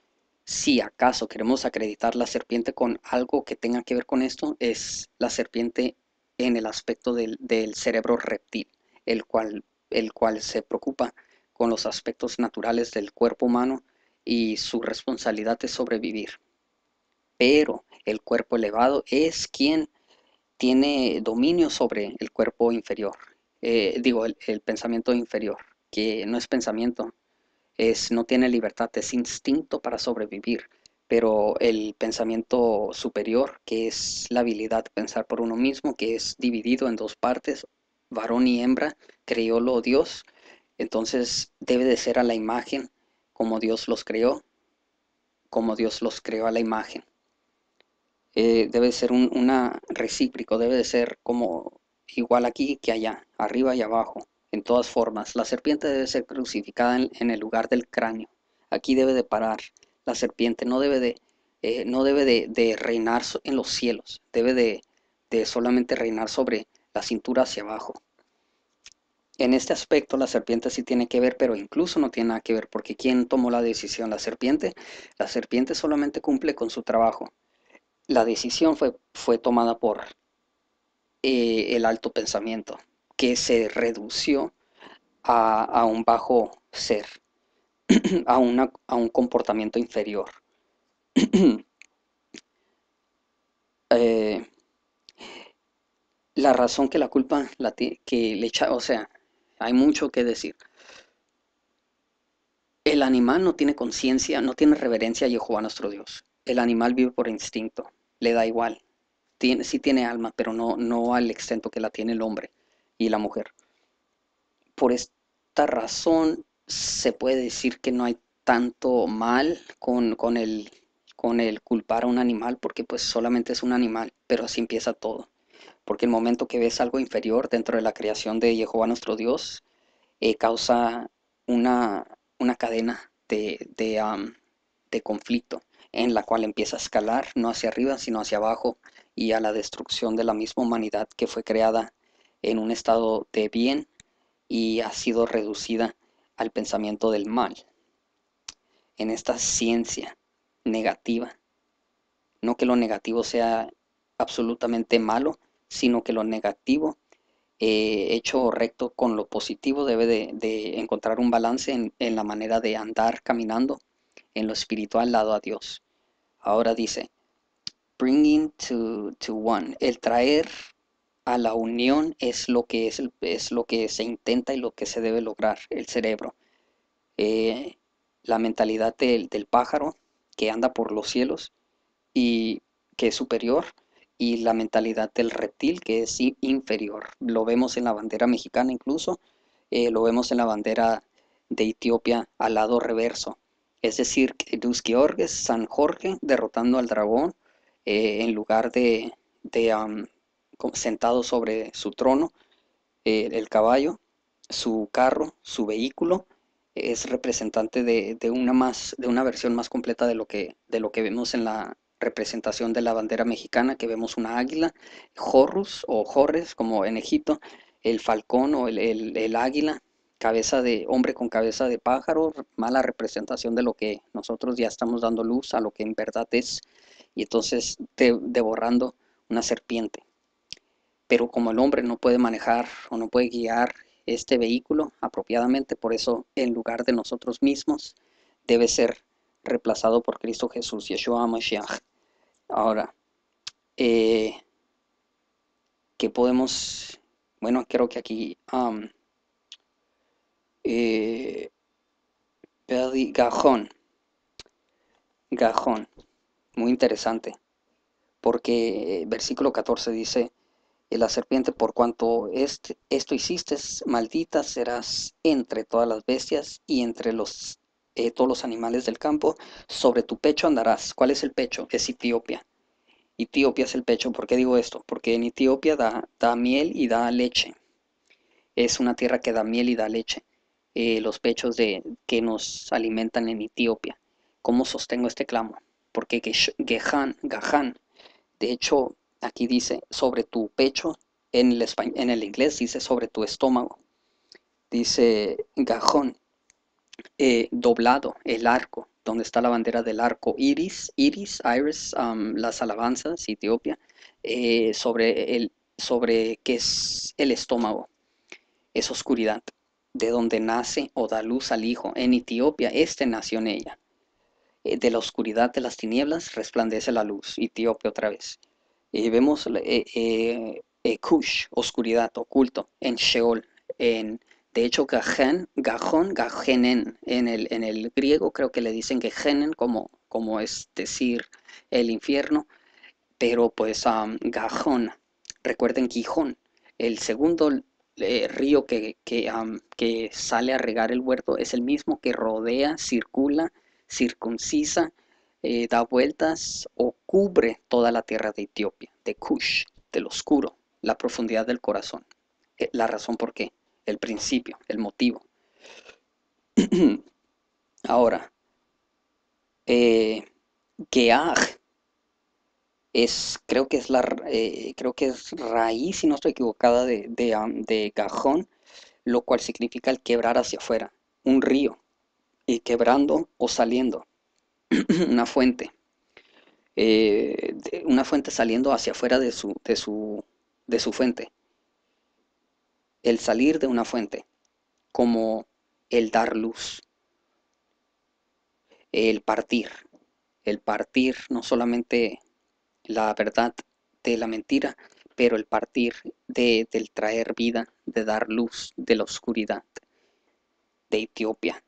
Si acaso queremos acreditar la serpiente con algo que tenga que ver con esto, es la serpiente en el aspecto del, cerebro reptil, el cual, el cual se preocupa con los aspectos naturales del cuerpo humano y su responsabilidad es sobrevivir. Pero el cuerpo elevado es quien tiene dominio sobre el cuerpo inferior, eh, digo, el, pensamiento inferior, que no es pensamiento, es, no tiene libertad, es instinto para sobrevivir, pero el pensamiento superior, que es la habilidad de pensar por uno mismo, que es dividido en dos partes, varón y hembra, lo Dios, entonces debe de ser a la imagen como Dios los creó, como Dios los creó a la imagen. Eh, debe ser un, una recíproco, debe de ser como igual aquí que allá, arriba y abajo, en todas formas. La serpiente debe ser crucificada en, el lugar del cráneo. Aquí debe de parar. La serpiente no debe de, eh, no debe reinar en los cielos, debe de, de solamente reinar sobre la cintura hacia abajo. En este aspecto la serpiente sí tiene que ver, pero incluso no tiene nada que ver, porque ¿quién tomó la decisión? La serpiente. La serpiente solamente cumple con su trabajo la decisión fue, fue tomada por eh, el alto pensamiento, que se redució a, un bajo ser, a, a un comportamiento inferior. Eh, la razón que la culpa que le echa, o sea, hay mucho que decir. El animal no tiene conciencia, no tiene reverencia a Jehová nuestro Dios el animal vive por instinto, le da igual. Tiene, sí tiene alma, pero no, no al extento que la tiene el hombre y la mujer. Por esta razón se puede decir que no hay tanto mal con, con, el, con el culpar a un animal, porque pues solamente es un animal, pero así empieza todo. Porque el momento que ves algo inferior dentro de la creación de Jehová nuestro Dios, eh, causa una, cadena de conflicto en la cual empieza a escalar, no hacia arriba, sino hacia abajo, y a la destrucción de la misma humanidad que fue creada en un estado de bien y ha sido reducida al pensamiento del mal. En esta ciencia negativa, no que lo negativo sea absolutamente malo, sino que lo negativo eh, hecho recto con lo positivo debe de, encontrar un balance en la manera de andar caminando en lo espiritual lado a Dios. Ahora dice, bringing to, to one, el traer a la unión es lo que es, es lo que se intenta y lo que se debe lograr el cerebro. Eh, la mentalidad del, pájaro que anda por los cielos y que es superior y la mentalidad del reptil que es inferior. Lo vemos en la bandera mexicana incluso, eh, lo vemos en la bandera de Etiopía al lado reverso es decir, Duskiorges, San Jorge derrotando al dragón eh, en lugar de, sentado sobre su trono, eh, el caballo, su carro, su vehículo, es representante de, una más, de una versión más completa de lo, que, de lo que vemos en la representación de la bandera mexicana, que vemos una águila, Horus o Jorres, como en Egipto, el falcón o el águila, cabeza de hombre con cabeza de pájaro, mala representación de lo que nosotros ya estamos dando luz a lo que en verdad es, y entonces de, devorando una serpiente. Pero como el hombre no puede manejar o no puede guiar este vehículo apropiadamente, por eso en lugar de nosotros mismos debe ser reemplazado por Cristo Jesús, Yeshua Mashiach. Ahora, eh, ¿qué podemos? Bueno, creo que aquí eh, Gajón. Gajón. Muy interesante. Porque eh, versículo 14 dice, la serpiente, por cuanto este, esto hiciste, maldita serás entre todas las bestias y entre los, eh, todos los animales del campo, sobre tu pecho andarás. ¿Cuál es el pecho? Es Etiopía. Etiopía es el pecho. ¿Por qué digo esto? Porque en Etiopía da, da miel y da leche. Es una tierra que da miel y da leche. Eh, los pechos de, que nos alimentan en Etiopía. ¿Cómo sostengo este clamo? Porque Gehan, Gahan, de hecho, aquí dice sobre tu pecho, en el, en el inglés dice sobre tu estómago, dice Gajón, eh, doblado el arco, donde está la bandera del arco iris, iris, iris, um, las alabanzas, Etiopía, eh, sobre, el, sobre qué es el estómago, es oscuridad de donde nace o da luz al Hijo. En Etiopía, este nació en ella. Eh, de la oscuridad de las tinieblas resplandece la luz. Etiopía otra vez. Y vemos eh, eh, eh Kush, oscuridad, oculto, en Sheol. En, de hecho, Gajen, Gajón, Gajenen, en el, en el griego creo que le dicen Gajenen, como, como es decir el infierno, pero pues Gajón, recuerden Gijón, el segundo el eh, río que, que, sale a regar el huerto es el mismo que rodea, circula, circuncisa, eh, da vueltas o cubre toda la tierra de Etiopía, de kush, del oscuro, la profundidad del corazón. Eh, la razón por qué, el principio, el motivo. Ahora, eh, Geaj creo que es la, eh, creo que es raíz, si no estoy equivocada, de, de, lo cual significa el quebrar hacia afuera, un río, y quebrando o saliendo, una fuente, eh, una fuente saliendo hacia afuera de su, de su, de su fuente, el salir de una fuente, como el dar luz, el partir, el partir no solamente la verdad de la mentira, pero el partir de, del traer vida, de dar luz de la oscuridad de Etiopía.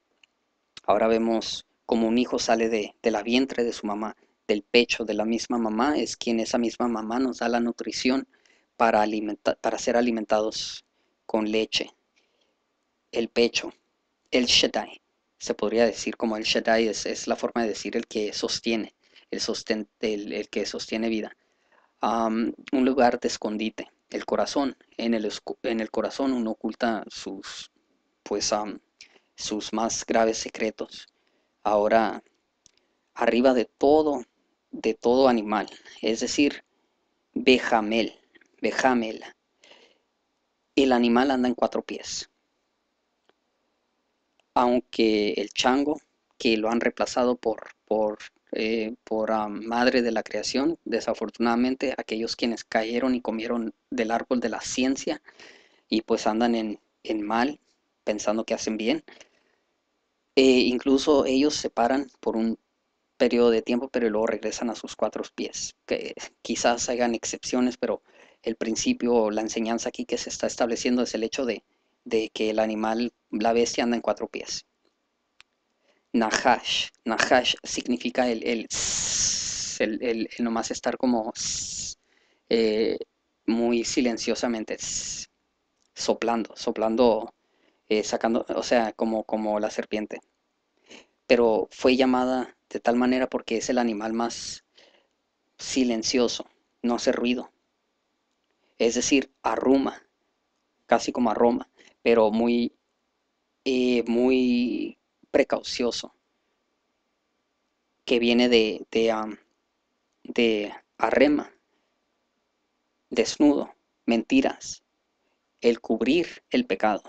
Ahora vemos como un hijo sale de, la vientre de su mamá, del pecho de la misma mamá, es quien esa misma mamá nos da la nutrición para, alimentar para ser alimentados con leche. El pecho, el Shaddai, se podría decir como el Shaddai es, es la forma de decir el que sostiene el, el, que sostiene vida. un lugar de escondite, el corazón. En el, en el corazón uno oculta sus, pues, sus más graves secretos. Ahora, arriba de todo, de todo animal, es decir, Bejamel, Bejamel. El animal anda en cuatro pies. Aunque el chango, que lo han reemplazado por, por eh, por madre de la creación. Desafortunadamente, aquellos quienes cayeron y comieron del árbol de la ciencia y pues andan en, mal, pensando que hacen bien. Eh, incluso ellos se paran por un periodo de tiempo, pero luego regresan a sus cuatro pies. Que quizás hagan excepciones, pero el principio o la enseñanza aquí que se está estableciendo es el hecho de, de que el animal, la bestia, anda en cuatro pies. Nahash. Nahash significa el, el, el, nomás estar como eh, muy silenciosamente soplando, soplando, eh, sacando, o sea, como, como la serpiente. Pero fue llamada de tal manera porque es el animal más silencioso, no hace ruido. Es decir, arruma, casi como aroma. pero muy, eh, muy precaucioso, que viene de, um, de, arrema, desnudo, mentiras, el cubrir el pecado.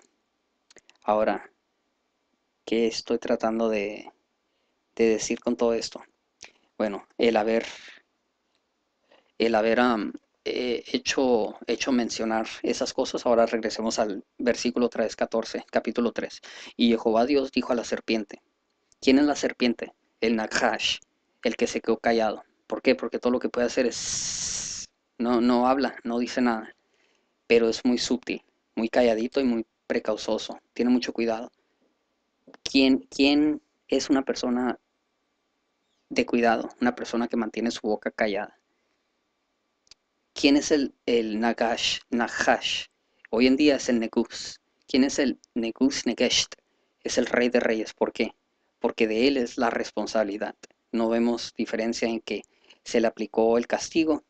Ahora, ¿qué estoy tratando de, de decir con todo esto? Bueno, el haber, el haber um, eh, hecho, hecho mencionar esas cosas, ahora regresemos al versículo 3, 14, capítulo 3. Y Jehová Dios dijo a la serpiente, ¿quién es la serpiente? El Nakhash, el que se quedó callado. ¿Por qué? Porque todo lo que puede hacer es... No, no habla, no dice nada, pero es muy sutil, muy calladito y muy precauzoso, tiene mucho cuidado. ¿Quién, quién es una persona de cuidado, una persona que mantiene su boca callada? ¿Quién es el, el Nagash, Hoy en día es el Negus. ¿Quién es el Negus Negesht? Es el rey de reyes. ¿Por qué? Porque de él es la responsabilidad. No vemos diferencia en que se le aplicó el castigo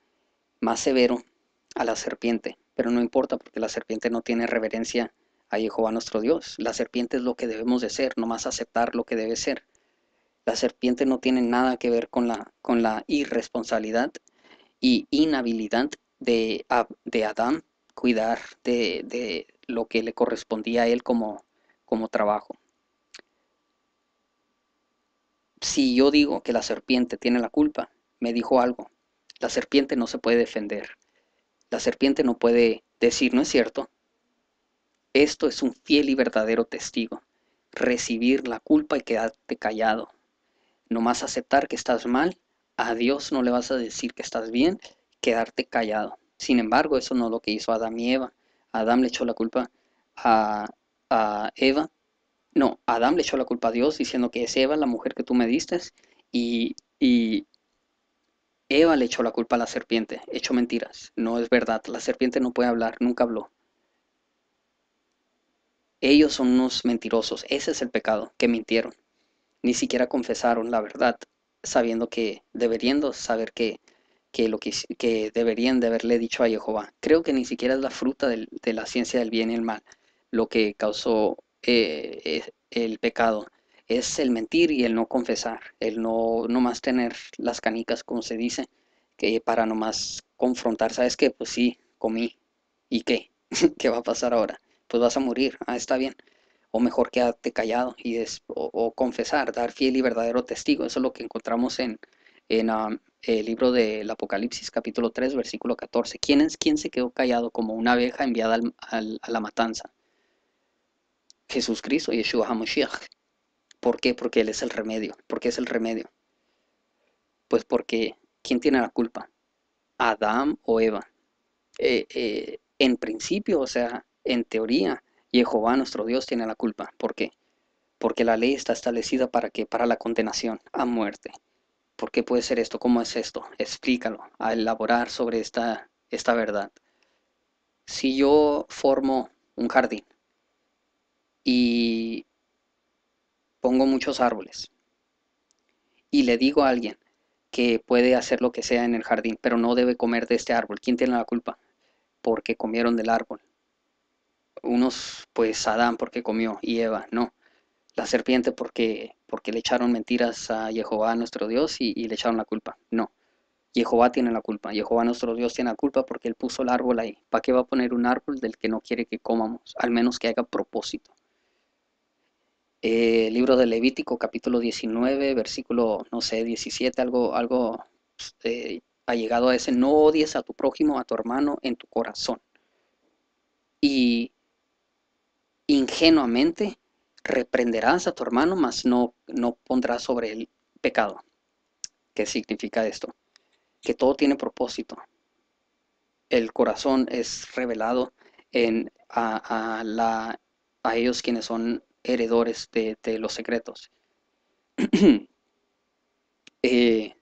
más severo a la serpiente. Pero no importa porque la serpiente no tiene reverencia a Jehová nuestro Dios. La serpiente es lo que debemos de ser, nomás aceptar lo que debe ser. La serpiente no tiene nada que ver con la irresponsabilidad y inhabilidad de, de Adán cuidar de, lo que le correspondía a él como, como trabajo. Si yo digo que la serpiente tiene la culpa, me dijo algo. La serpiente no se puede defender. La serpiente no puede decir, no es cierto. Esto es un fiel y verdadero testigo. Recibir la culpa y quedarte callado. Nomás aceptar que estás mal a Dios no le vas a decir que estás bien, quedarte callado. Sin embargo, eso no es lo que hizo Adán y Eva. Adán le echó la culpa a, a Eva. No, Adán le echó la culpa a Dios diciendo que es Eva la mujer que tú me diste y, y Eva le echó la culpa a la serpiente, echó mentiras, no es verdad, la serpiente no puede hablar, nunca habló. Ellos son unos mentirosos, ese es el pecado, que mintieron, ni siquiera confesaron la verdad, sabiendo que, deberían saber que, que, lo que, que, deberían de haberle dicho a Jehová. Creo que ni siquiera es la fruta de la ciencia del bien y el mal lo que causó eh, eh, el pecado. Es el mentir y el no confesar, el no, no más tener las canicas, como se dice, que para más confrontar, ¿sabes ah, qué? Pues sí, comí. ¿Y qué? ¿Qué va a pasar ahora? Pues vas a morir. Ah, está bien o mejor quédate callado y o, confesar, dar fiel y verdadero testigo. Eso es lo que encontramos en, en el libro del Apocalipsis capítulo 3, versículo 14. ¿Quién, es, quién se quedó callado como una abeja enviada al, a la matanza? Jesús Cristo, Yeshua HaMashiach. ¿Por qué? Porque Él es el remedio. ¿Por qué es el remedio? Pues porque, ¿quién tiene la culpa? ¿Adán o Eva? Eh, eh, en principio, o sea, en teoría, Jehová nuestro Dios tiene la culpa. ¿Por qué? Porque la ley está establecida para que para la condenación a muerte. ¿Por qué puede ser esto? ¿Cómo es esto? Explícalo, a elaborar sobre esta, esta verdad. Si yo formo un jardín y pongo muchos árboles y le digo a alguien que puede hacer lo que sea en el jardín, pero no debe comer de este árbol, ¿quién tiene la culpa? Porque comieron del árbol unos pues Adán porque comió y Eva, no. La serpiente porque, porque le echaron mentiras a Jehová nuestro Dios y, le echaron la culpa, no. Jehová tiene la culpa, Jehová nuestro Dios tiene la culpa porque él puso el árbol ahí. ¿Para qué va a poner un árbol del que no quiere que comamos? Al menos que haga propósito. Eh, libro de Levítico capítulo 19, versículo, no sé, 17, algo, algo eh, ha llegado a ese, no odies a tu prójimo, a tu hermano en tu corazón. Y ingenuamente reprenderás a tu hermano, mas no, no pondrás sobre él pecado. ¿Qué significa esto? Que todo tiene propósito. El corazón es revelado en, a, a, la, a ellos quienes son heredores de, de los secretos. Eh,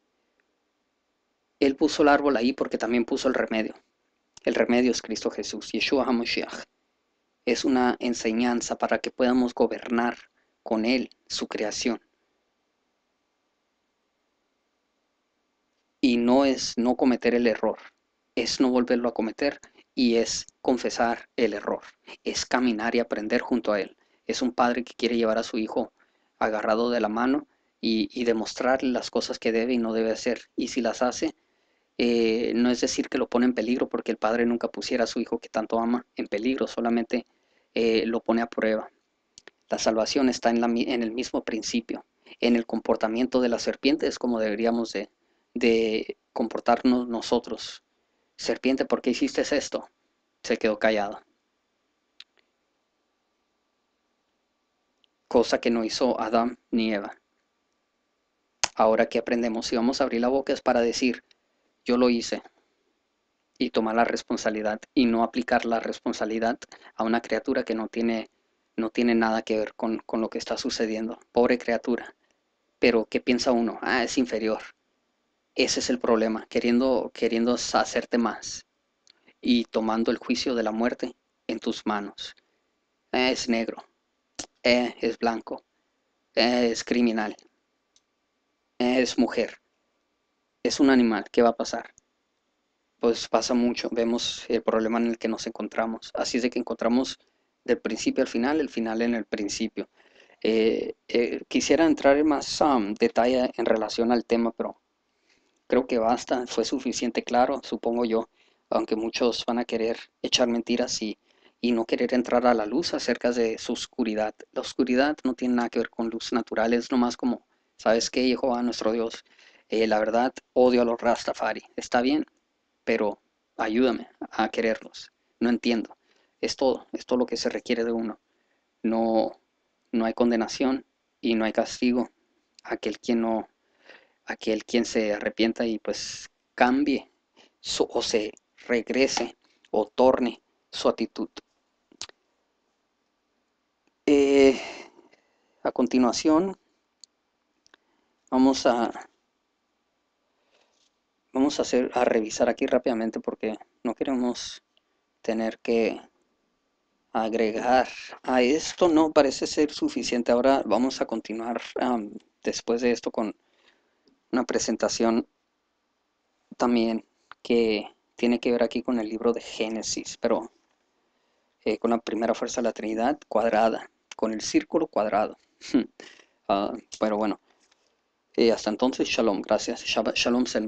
él puso el árbol ahí porque también puso el remedio. El remedio es Cristo Jesús, Yeshua HaMashiach es una enseñanza para que podamos gobernar con Él su creación. Y no es no cometer el error, es no volverlo a cometer y es confesar el error, es caminar y aprender junto a Él. Es un padre que quiere llevar a su hijo agarrado de la mano y, y demostrarle las cosas que debe y no debe hacer. Y si las hace, eh, no es decir que lo pone en peligro porque el padre nunca pusiera a su hijo que tanto ama en peligro, solamente eh, lo pone a prueba. La salvación está en, en, el mismo principio, en el comportamiento de la serpiente, es como deberíamos de, comportarnos nosotros. Serpiente, ¿por qué hiciste esto? Se quedó callada. Cosa que no hizo Adán ni Eva. Ahora que aprendemos, si vamos a abrir la boca es para decir, yo lo hice y tomar la responsabilidad y no aplicar la responsabilidad a una criatura que no tiene, no tiene nada que ver con, lo que está sucediendo. Pobre criatura. Pero ¿qué piensa uno? Ah, es inferior. Ese es el problema, queriendo, queriendo hacerte más y tomando el juicio de la muerte en tus manos. Eh, es negro, eh, es blanco, eh, es criminal, es mujer, es un animal, ¿qué va a pasar? Pues pasa mucho, vemos el problema en el que nos encontramos. Así es de que encontramos del principio al final, el final en el principio. Eh, eh, quisiera entrar en más um, detalle en relación al tema, pero creo que basta, fue suficiente claro, supongo yo, aunque muchos van a querer echar mentiras y, y no querer entrar a la luz acerca de su oscuridad. La oscuridad no tiene nada que ver con luz natural, es nomás como, ¿sabes qué, Jehová, nuestro Dios? Eh, la verdad odio a los Rastafari, está bien, pero ayúdame a quererlos, no entiendo, es todo, es todo lo que se requiere de uno, no, no hay condenación y no hay castigo, aquel quien no, aquel quien se arrepienta y pues cambie o se regrese o torne su actitud. Eh, a continuación, vamos a Vamos a, hacer, a revisar aquí rápidamente porque no queremos tener que agregar a ah, esto. No parece ser suficiente. Ahora vamos a continuar después de esto con una presentación también que tiene que ver aquí con el libro de Génesis, pero eh, con la primera fuerza de la Trinidad cuadrada, con el círculo cuadrado. Ah, pero bueno, y eh, hasta entonces, shalom, gracias. shalom, sen